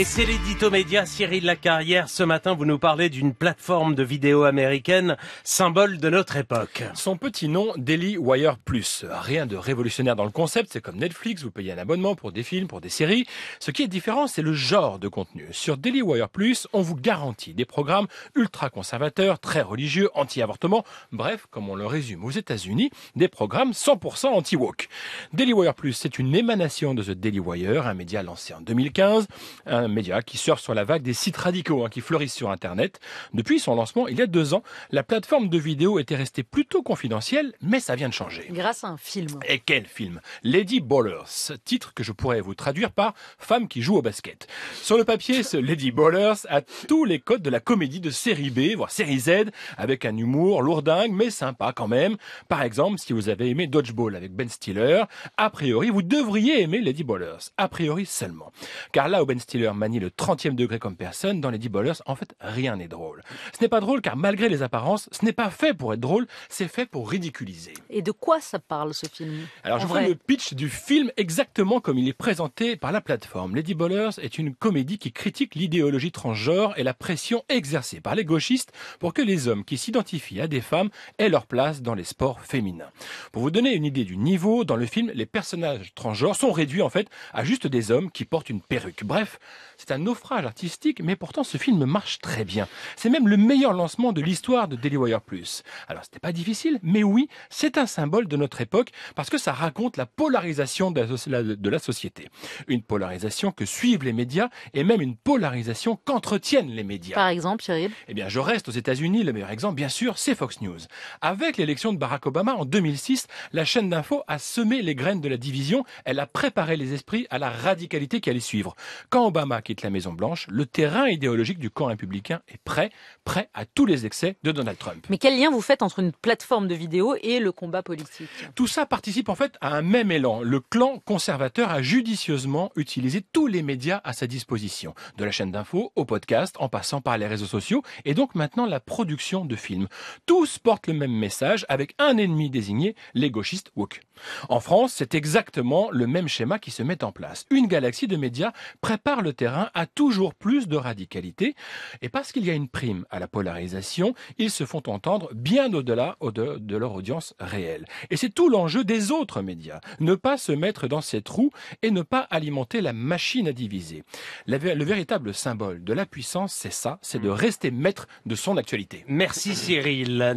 Et c'est l'édito média Cyril Lacarrière. Ce matin, vous nous parlez d'une plateforme de vidéo américaine, symbole de notre époque. Son petit nom, Daily Wire Plus. Rien de révolutionnaire dans le concept. C'est comme Netflix, vous payez un abonnement pour des films, pour des séries. Ce qui est différent, c'est le genre de contenu. Sur Daily Wire Plus, on vous garantit des programmes ultra conservateurs, très religieux, anti-avortement. Bref, comme on le résume aux États-Unis, des programmes 100% anti-woke. Daily Wire Plus, c'est une émanation de The Daily Wire, un média lancé en 2015. Un média qui surfe sur la vague des sites radicaux hein, qui fleurissent sur Internet. Depuis son lancement, il y a deux ans, la plateforme de vidéos était restée plutôt confidentielle, mais ça vient de changer. Grâce à un film. Et quel film Lady Ballers, titre que je pourrais vous traduire par Femme qui joue au basket. Sur le papier, ce Lady Ballers a tous les codes de la comédie de série B, voire série Z, avec un humour lourdingue, mais sympa quand même. Par exemple, si vous avez aimé Dodgeball avec Ben Stiller, a priori, vous devriez aimer Lady Ballers. A priori seulement. Car là où Ben Stiller manie le 30e degré comme personne, dans Lady Bollers. Ballers, en fait, rien n'est drôle. Ce n'est pas drôle car malgré les apparences, ce n'est pas fait pour être drôle, c'est fait pour ridiculiser. Et de quoi ça parle ce film Alors je vous le pitch du film exactement comme il est présenté par la plateforme. Lady Ballers est une comédie qui critique l'idéologie transgenre et la pression exercée par les gauchistes pour que les hommes qui s'identifient à des femmes aient leur place dans les sports féminins. Pour vous donner une idée du niveau, dans le film, les personnages transgenres sont réduits en fait à juste des hommes qui portent une perruque. Bref, c'est un naufrage artistique, mais pourtant ce film marche très bien. C'est même le meilleur lancement de l'histoire de Daily Wire Plus. Alors c'était pas difficile, mais oui, c'est un symbole de notre époque parce que ça raconte la polarisation de la société. Une polarisation que suivent les médias et même une polarisation qu'entretiennent les médias. Par exemple, Cyril Eh bien, je reste aux États-Unis. Le meilleur exemple, bien sûr, c'est Fox News. Avec l'élection de Barack Obama en 2006, la chaîne d'info a semé les graines de la division. Elle a préparé les esprits à la radicalité qui allait suivre. Quand Obama Obama quitte la Maison-Blanche, le terrain idéologique du camp républicain est prêt, prêt à tous les excès de Donald Trump. Mais quel lien vous faites entre une plateforme de vidéo et le combat politique Tout ça participe en fait à un même élan. Le clan conservateur a judicieusement utilisé tous les médias à sa disposition, de la chaîne d'info au podcast, en passant par les réseaux sociaux, et donc maintenant la production de films. Tous portent le même message avec un ennemi désigné, les gauchistes woke. En France, c'est exactement le même schéma qui se met en place. Une galaxie de médias prépare le terrain a toujours plus de radicalité. Et parce qu'il y a une prime à la polarisation, ils se font entendre bien au-delà de leur audience réelle. Et c'est tout l'enjeu des autres médias. Ne pas se mettre dans ces trous et ne pas alimenter la machine à diviser. Le véritable symbole de la puissance, c'est ça, c'est de mm. rester maître de son actualité. Merci Cyril.